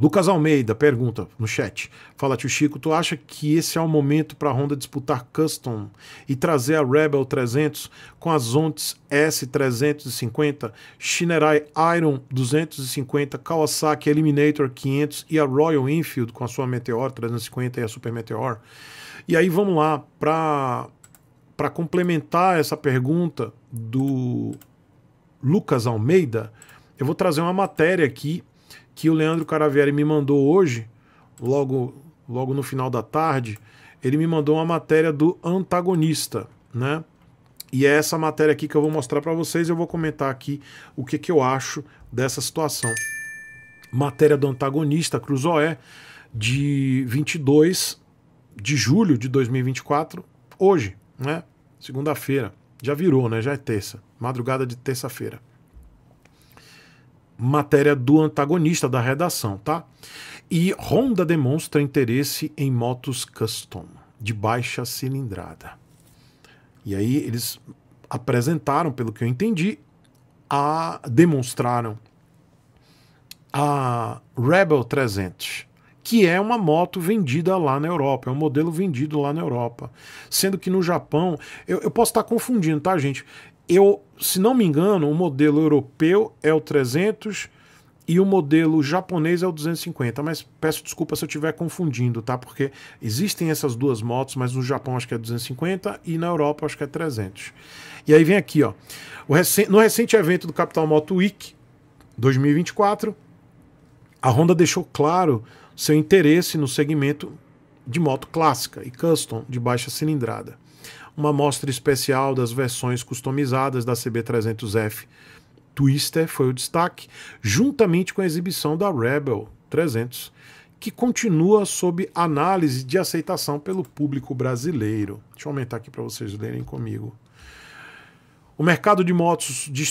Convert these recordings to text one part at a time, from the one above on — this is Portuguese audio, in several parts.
Lucas Almeida pergunta no chat. Fala, tio Chico, tu acha que esse é o momento para a Honda disputar Custom e trazer a Rebel 300 com as Ontes S350, Shinerai Iron 250, Kawasaki Eliminator 500 e a Royal Enfield com a sua Meteor 350 e a Super Meteor? E aí vamos lá, para complementar essa pergunta do Lucas Almeida, eu vou trazer uma matéria aqui que o Leandro Caravieri me mandou hoje, logo, logo no final da tarde, ele me mandou uma matéria do antagonista, né? E é essa matéria aqui que eu vou mostrar para vocês. Eu vou comentar aqui o que, que eu acho dessa situação. Matéria do antagonista Cruzoé, de 22 de julho de 2024, hoje, né? Segunda-feira. Já virou, né? Já é terça. Madrugada de terça-feira matéria do antagonista da redação, tá? E Honda demonstra interesse em motos custom, de baixa cilindrada. E aí eles apresentaram, pelo que eu entendi, a demonstraram a Rebel 300, que é uma moto vendida lá na Europa, é um modelo vendido lá na Europa. Sendo que no Japão, eu, eu posso estar tá confundindo, tá, gente? Eu, se não me engano, o modelo europeu é o 300 e o modelo japonês é o 250, mas peço desculpa se eu estiver confundindo, tá? Porque existem essas duas motos, mas no Japão acho que é 250 e na Europa acho que é 300. E aí vem aqui, ó. no recente evento do Capital Moto Week 2024, a Honda deixou claro seu interesse no segmento de moto clássica e custom de baixa cilindrada uma mostra especial das versões customizadas da CB300F Twister foi o destaque, juntamente com a exibição da Rebel 300, que continua sob análise de aceitação pelo público brasileiro. Deixa eu aumentar aqui para vocês lerem comigo. O mercado de motos de,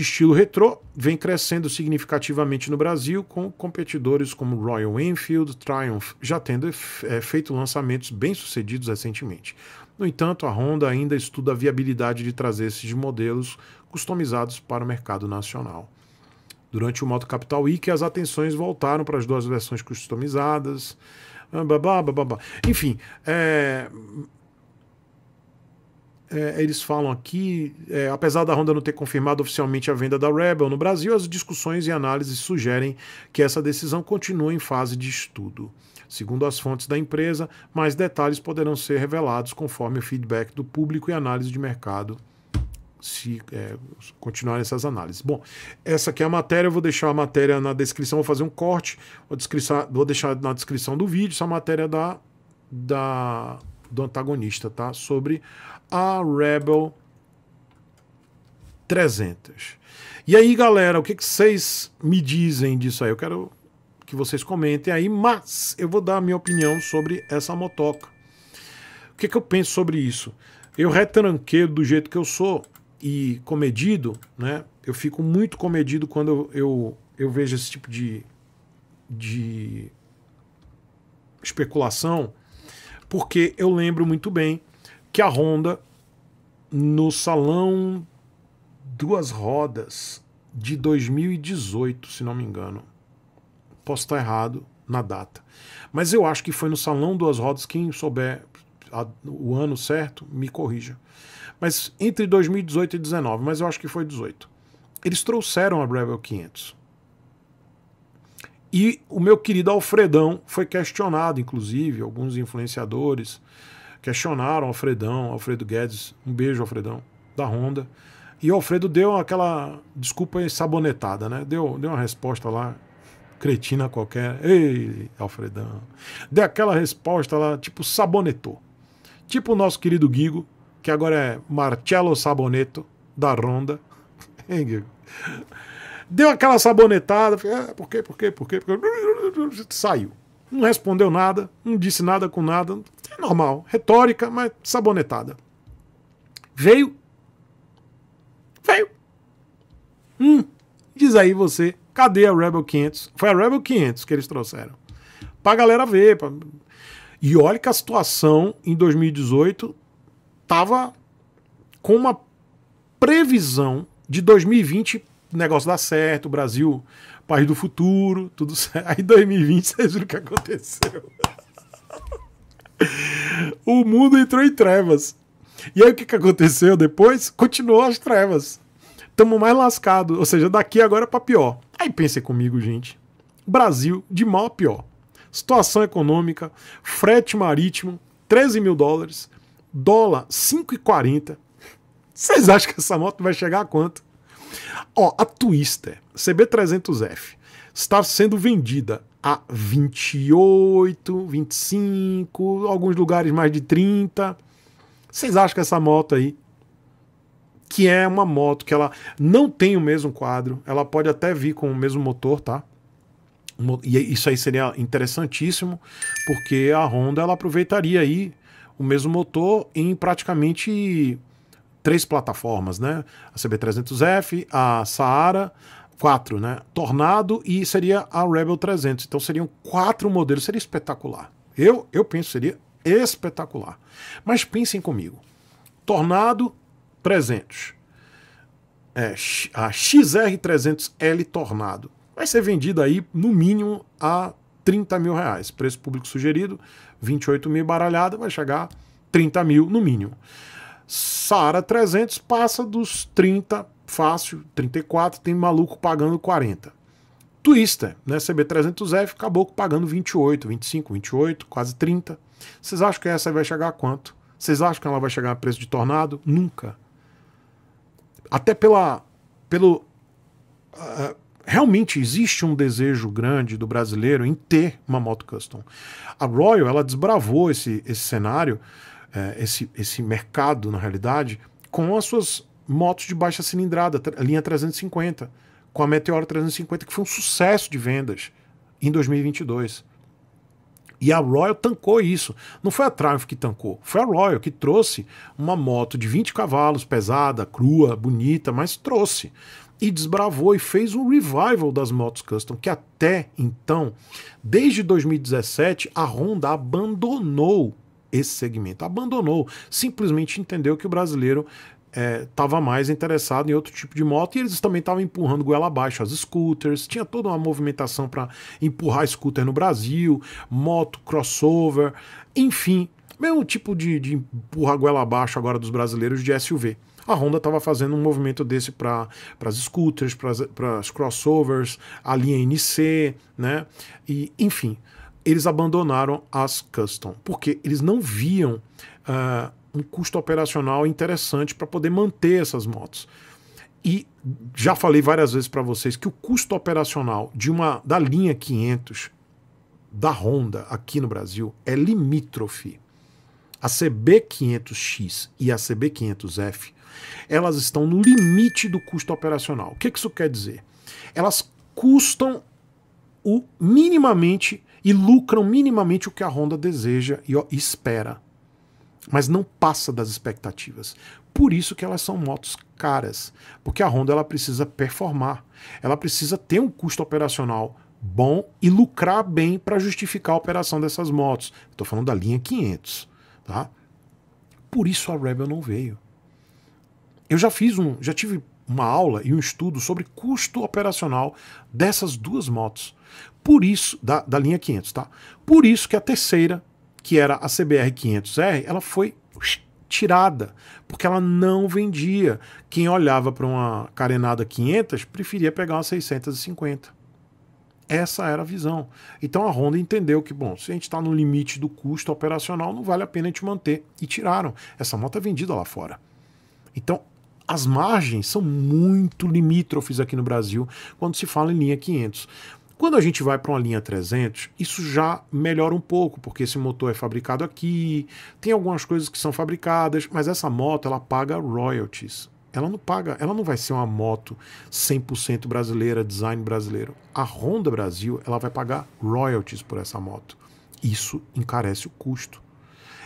estilo retrô vem crescendo significativamente no Brasil, com competidores como Royal Enfield, Triumph, já tendo eh, feito lançamentos bem-sucedidos recentemente. No entanto, a Honda ainda estuda a viabilidade de trazer esses modelos customizados para o mercado nacional. Durante o Moto Capital Week, as atenções voltaram para as duas versões customizadas. Ah, Enfim, é... É, eles falam aqui, é, apesar da Honda não ter confirmado oficialmente a venda da Rebel no Brasil, as discussões e análises sugerem que essa decisão continua em fase de estudo segundo as fontes da empresa, mais detalhes poderão ser revelados conforme o feedback do público e análise de mercado se é, continuarem essas análises. Bom, essa aqui é a matéria, eu vou deixar a matéria na descrição, vou fazer um corte, vou, vou deixar na descrição do vídeo essa matéria da, da, do antagonista, tá? Sobre a Rebel 300. E aí, galera, o que, que vocês me dizem disso aí? Eu quero que vocês comentem aí, mas eu vou dar a minha opinião sobre essa motoca. O que, que eu penso sobre isso? Eu retranqueiro do jeito que eu sou e comedido, né? Eu fico muito comedido quando eu, eu, eu vejo esse tipo de, de especulação, porque eu lembro muito bem que a Honda, no salão Duas Rodas de 2018, se não me engano, Posso estar errado na data. Mas eu acho que foi no Salão Duas Rodas. Quem souber a, o ano certo, me corrija. Mas entre 2018 e 19, mas eu acho que foi 18. Eles trouxeram a Breville 500. E o meu querido Alfredão foi questionado, inclusive, alguns influenciadores questionaram Alfredão, Alfredo Guedes, um beijo, Alfredão, da Honda. E o Alfredo deu aquela desculpa sabonetada, né? Deu, deu uma resposta lá cretina qualquer. Ei, Alfredão. Dê aquela resposta lá, tipo sabonetou. Tipo o nosso querido Guigo, que agora é Marcello Saboneto, da Ronda. Hein, Guigo? Deu aquela sabonetada, ah, por quê, por quê, por quê, por quê? Saiu. Não respondeu nada, não disse nada com nada. É normal, retórica, mas sabonetada. Veio. Veio. Hum, aí você, cadê a Rebel 500? Foi a Rebel 500 que eles trouxeram. Pra galera ver. Pra... E olha que a situação em 2018 tava com uma previsão de 2020 o negócio dar certo, o Brasil, país do futuro, tudo certo. Aí 2020, vocês viram o que aconteceu. o mundo entrou em trevas. E aí o que, que aconteceu depois? Continuou as trevas tamo mais lascado, ou seja, daqui agora para pior. Aí pensa comigo, gente. Brasil de mal a pior. Situação econômica, frete marítimo, 13 mil dólares, dólar 5,40. Vocês acham que essa moto vai chegar a quanto? Ó, a Twister CB300F está sendo vendida a 28, 25, alguns lugares mais de 30. Vocês acham que essa moto aí que é uma moto que ela não tem o mesmo quadro, ela pode até vir com o mesmo motor, tá? E isso aí seria interessantíssimo, porque a Honda ela aproveitaria aí o mesmo motor em praticamente três plataformas, né? A CB300F, a Saara, quatro, né? Tornado e seria a Rebel 300. Então seriam quatro modelos, seria espetacular. Eu eu penso seria espetacular. Mas pensem comigo. Tornado 300. É, a XR300L Tornado. Vai ser vendida aí, no mínimo, a 30 mil reais. Preço público sugerido, 28 mil baralhada, vai chegar 30 mil no mínimo. Sara 300 passa dos 30, fácil, 34, tem maluco pagando 40. Twister, né, CB300F, caboclo pagando 28, 25, 28, quase 30. Vocês acham que essa vai chegar a quanto? Vocês acham que ela vai chegar a preço de tornado? Nunca até pela pelo uh, realmente existe um desejo grande do brasileiro em ter uma moto custom. A Royal ela desbravou esse, esse cenário, eh, esse, esse mercado na realidade, com as suas motos de baixa cilindrada, a linha 350, com a Meteora 350 que foi um sucesso de vendas em 2022. E a Royal tancou isso. Não foi a Triumph que tancou, foi a Royal que trouxe uma moto de 20 cavalos, pesada, crua, bonita, mas trouxe. E desbravou e fez um revival das motos custom, que até então, desde 2017, a Honda abandonou esse segmento. Abandonou, simplesmente entendeu que o brasileiro estava é, mais interessado em outro tipo de moto e eles também estavam empurrando goela abaixo as scooters, tinha toda uma movimentação para empurrar scooter no Brasil, moto, crossover, enfim, mesmo tipo de, de empurrar goela abaixo agora dos brasileiros de SUV. A Honda estava fazendo um movimento desse para as scooters, para as crossovers, a linha NC, né? E, enfim, eles abandonaram as custom, porque eles não viam uh, um custo operacional interessante para poder manter essas motos. E já falei várias vezes para vocês que o custo operacional de uma da linha 500 da Honda aqui no Brasil é limítrofe. A CB500X e a CB500F, elas estão no limite do custo operacional. O que, que isso quer dizer? Elas custam o minimamente e lucram minimamente o que a Honda deseja e espera mas não passa das expectativas. Por isso que elas são motos caras, porque a Honda ela precisa performar, ela precisa ter um custo operacional bom e lucrar bem para justificar a operação dessas motos. Estou falando da linha 500, tá? Por isso a Rebel não veio. Eu já fiz um, já tive uma aula e um estudo sobre custo operacional dessas duas motos. Por isso, da, da linha 500, tá? Por isso que a terceira que era a CBR 500R, ela foi tirada, porque ela não vendia. Quem olhava para uma carenada 500 preferia pegar uma 650. Essa era a visão. Então a Honda entendeu que, bom, se a gente está no limite do custo operacional, não vale a pena a gente manter. E tiraram. Essa moto é vendida lá fora. Então as margens são muito limítrofes aqui no Brasil quando se fala em linha 500. Quando a gente vai para uma linha 300, isso já melhora um pouco, porque esse motor é fabricado aqui, tem algumas coisas que são fabricadas, mas essa moto ela paga royalties. Ela não paga, ela não vai ser uma moto 100% brasileira, design brasileiro. A Honda Brasil, ela vai pagar royalties por essa moto. Isso encarece o custo.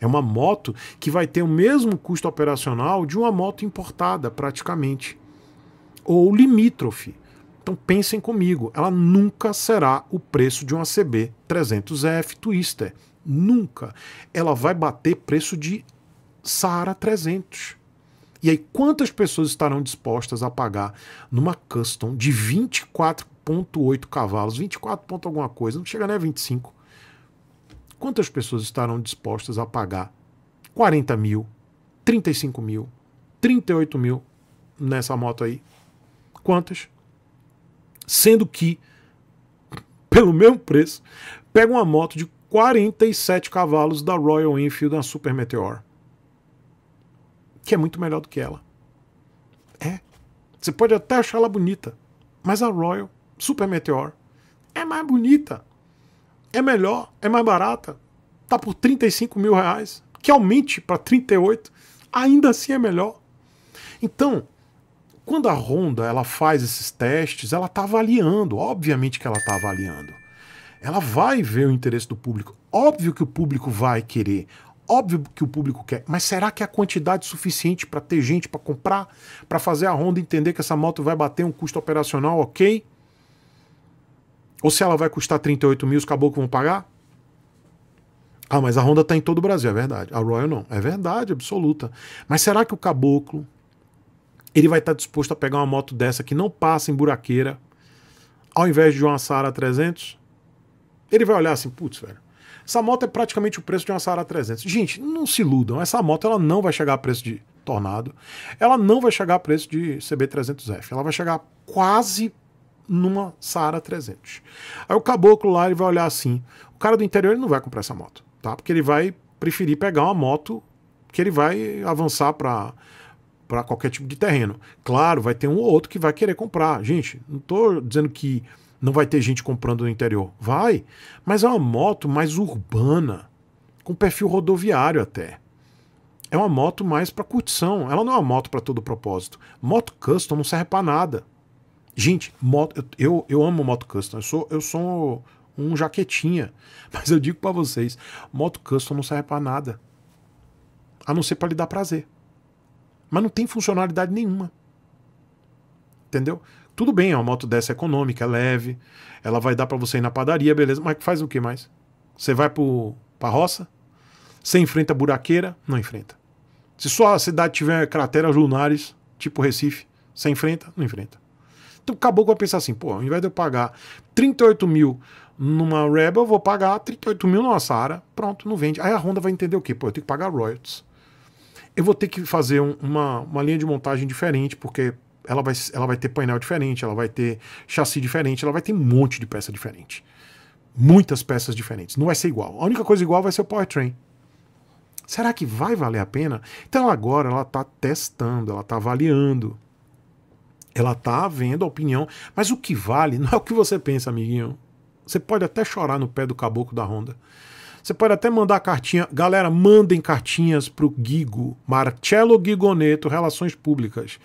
É uma moto que vai ter o mesmo custo operacional de uma moto importada, praticamente, ou limítrofe então pensem comigo, ela nunca será o preço de uma CB 300F Twister. Nunca. Ela vai bater preço de Saara 300. E aí quantas pessoas estarão dispostas a pagar numa custom de 24.8 cavalos, 24 ponto alguma coisa, não chega nem a 25. Quantas pessoas estarão dispostas a pagar 40 mil, 35 mil, 38 mil nessa moto aí? Quantas? Sendo que, pelo mesmo preço, pega uma moto de 47 cavalos da Royal Enfield, uma Super Meteor. Que é muito melhor do que ela. É. Você pode até achar ela bonita, mas a Royal Super Meteor é mais bonita. É melhor, é mais barata. Tá por 35 mil reais. Que aumente para 38, ainda assim é melhor. Então, quando a Honda ela faz esses testes, ela está avaliando, obviamente que ela está avaliando. Ela vai ver o interesse do público. Óbvio que o público vai querer, óbvio que o público quer, mas será que é a quantidade suficiente para ter gente para comprar, para fazer a Honda entender que essa moto vai bater um custo operacional ok? Ou se ela vai custar 38 mil, os caboclos vão pagar? Ah, mas a Honda está em todo o Brasil, é verdade. A Royal não. É verdade, absoluta. Mas será que o caboclo, ele vai estar disposto a pegar uma moto dessa que não passa em buraqueira, ao invés de uma Saara 300? Ele vai olhar assim, putz, velho, essa moto é praticamente o preço de uma Saara 300. Gente, não se iludam, essa moto ela não vai chegar a preço de Tornado, ela não vai chegar a preço de CB300F, ela vai chegar quase numa Saara 300. Aí o caboclo lá ele vai olhar assim, o cara do interior ele não vai comprar essa moto, tá? Porque ele vai preferir pegar uma moto que ele vai avançar para para qualquer tipo de terreno. Claro, vai ter um ou outro que vai querer comprar. Gente, não estou dizendo que não vai ter gente comprando no interior. Vai, mas é uma moto mais urbana, com perfil rodoviário até. É uma moto mais para curtição. Ela não é uma moto para todo propósito. Moto custom não serve para nada. Gente, moto, eu, eu amo moto custom. Eu sou, eu sou um, um jaquetinha. Mas eu digo para vocês, moto custom não serve para nada. A não ser para lhe dar prazer mas não tem funcionalidade nenhuma. Entendeu? Tudo bem, é uma moto dessa econômica, é leve, ela vai dar para você ir na padaria, beleza, mas faz o que mais? Você vai para pra roça? Você enfrenta buraqueira? Não enfrenta. Se só a cidade tiver crateras lunares, tipo Recife, você enfrenta? Não enfrenta. Então acabou a pensar assim, pô, ao invés de eu pagar 38 mil numa Rebel, eu vou pagar 38 mil numa Sara, pronto, não vende. Aí a Honda vai entender o quê? Pô, eu tenho que pagar royalties eu vou ter que fazer um, uma, uma linha de montagem diferente, porque ela vai, ela vai ter painel diferente, ela vai ter chassi diferente, ela vai ter um monte de peça diferente. Muitas peças diferentes. Não vai ser igual. A única coisa igual vai ser o powertrain. Será que vai valer a pena? Então agora ela está testando, ela está avaliando. Ela está vendo a opinião. Mas o que vale não é o que você pensa, amiguinho. Você pode até chorar no pé do caboclo da Honda. Você pode até mandar cartinha. Galera, mandem cartinhas para o Guigo, Marcelo Guigoneto, Relações Públicas.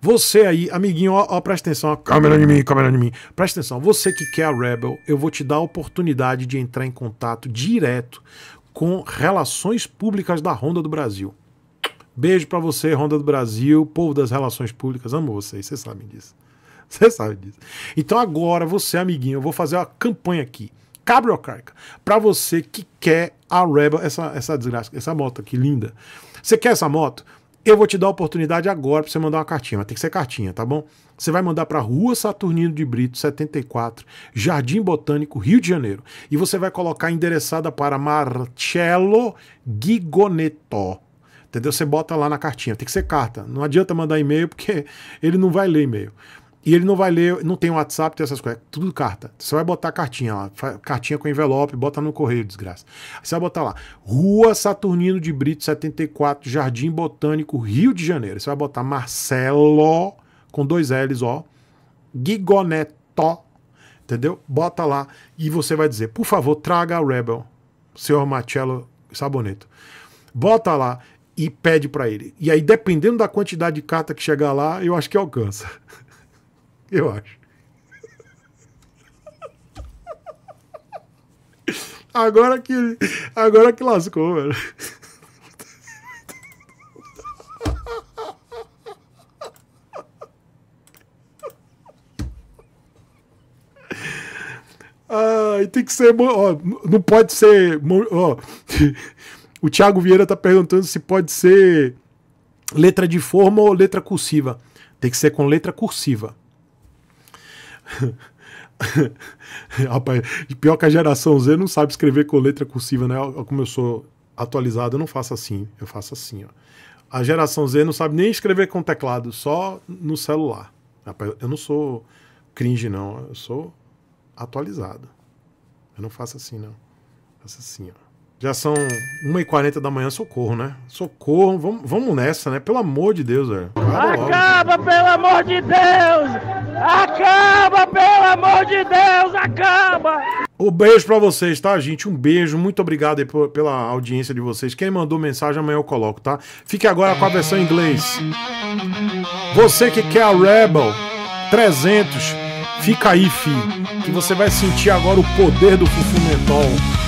Você aí, amiguinho, ó, ó, presta atenção. Ó, câmera de mim, câmera de mim. Presta atenção. Você que quer a Rebel, eu vou te dar a oportunidade de entrar em contato direto com Relações Públicas da Ronda do Brasil. Beijo para você, Ronda do Brasil, povo das relações públicas. Amo vocês, vocês sabem disso. Você sabe disso. Então agora, você, amiguinho, eu vou fazer uma campanha aqui. Carca, Para você que quer a Rebel, essa, essa desgraça, essa moto aqui linda. Você quer essa moto? Eu vou te dar a oportunidade agora para você mandar uma cartinha, mas tem que ser cartinha, tá bom? Você vai mandar para Rua Saturnino de Brito, 74, Jardim Botânico, Rio de Janeiro. E você vai colocar endereçada para Marcello Gigonetto. Entendeu? Você bota lá na cartinha. Tem que ser carta. Não adianta mandar e-mail porque ele não vai ler e-mail. E ele não vai ler, não tem WhatsApp, tem essas coisas. É tudo carta. Você vai botar cartinha lá. Cartinha com envelope, bota no correio, desgraça. Você vai botar lá. Rua Saturnino de Brito, 74, Jardim Botânico, Rio de Janeiro. Você vai botar Marcelo, com dois L's, ó. Gigoneto. Entendeu? Bota lá. E você vai dizer, por favor, traga a Rebel, senhor Marcelo Saboneto. Bota lá e pede para ele. E aí, dependendo da quantidade de carta que chegar lá, eu acho que alcança. eu acho. Agora que. Agora que lascou, velho. tem que ser. Ó, não pode ser. Ó, o Thiago Vieira tá perguntando se pode ser letra de forma ou letra cursiva. Tem que ser com letra cursiva. Rapaz, pior que a geração Z não sabe escrever com letra cursiva, né? Como eu sou atualizado, eu não faço assim, eu faço assim, ó. A geração Z não sabe nem escrever com teclado, só no celular. Rapaz, eu não sou cringe, não, eu sou atualizado. Eu não faço assim, não. Eu faço assim, ó. Já são 1h40 da manhã, socorro, né? Socorro, vamos, vamos nessa, né? Pelo amor de Deus, velho. Acaba, logo. pelo amor de Deus! Acaba, pelo amor de Deus! Acaba! Um beijo para vocês, tá, gente? Um beijo, muito obrigado por, pela audiência de vocês. Quem mandou mensagem, amanhã eu coloco, tá? Fique agora com a versão em inglês. Você que quer a Rebel 300, fica aí, fi, que você vai sentir agora o poder do Fufumentol.